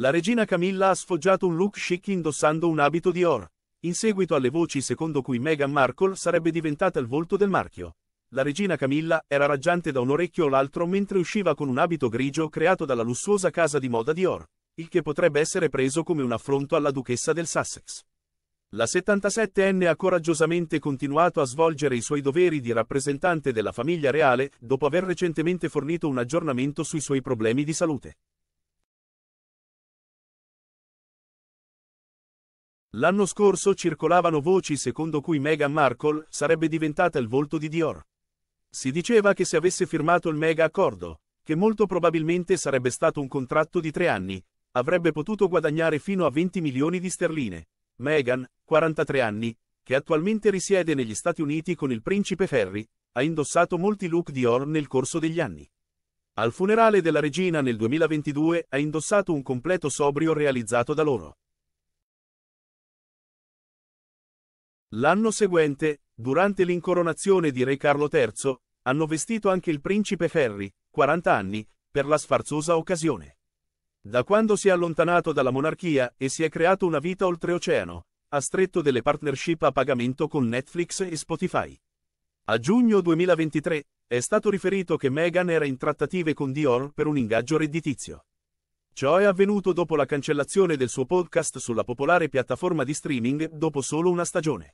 La regina Camilla ha sfoggiato un look chic indossando un abito di or, in seguito alle voci secondo cui Meghan Markle sarebbe diventata il volto del marchio. La regina Camilla era raggiante da un orecchio o l'altro mentre usciva con un abito grigio creato dalla lussuosa casa di moda di Or, il che potrebbe essere preso come un affronto alla duchessa del Sussex. La 77enne ha coraggiosamente continuato a svolgere i suoi doveri di rappresentante della famiglia reale dopo aver recentemente fornito un aggiornamento sui suoi problemi di salute. L'anno scorso circolavano voci secondo cui Meghan Markle sarebbe diventata il volto di Dior. Si diceva che se avesse firmato il mega accordo, che molto probabilmente sarebbe stato un contratto di tre anni, avrebbe potuto guadagnare fino a 20 milioni di sterline. Meghan, 43 anni, che attualmente risiede negli Stati Uniti con il principe Ferry, ha indossato molti look Dior nel corso degli anni. Al funerale della regina nel 2022 ha indossato un completo sobrio realizzato da loro. L'anno seguente, durante l'incoronazione di Re Carlo III, hanno vestito anche il principe Ferri, 40 anni, per la sfarzosa occasione. Da quando si è allontanato dalla monarchia e si è creato una vita oltreoceano, ha stretto delle partnership a pagamento con Netflix e Spotify. A giugno 2023 è stato riferito che Meghan era in trattative con Dior per un ingaggio redditizio. Ciò è avvenuto dopo la cancellazione del suo podcast sulla popolare piattaforma di streaming dopo solo una stagione.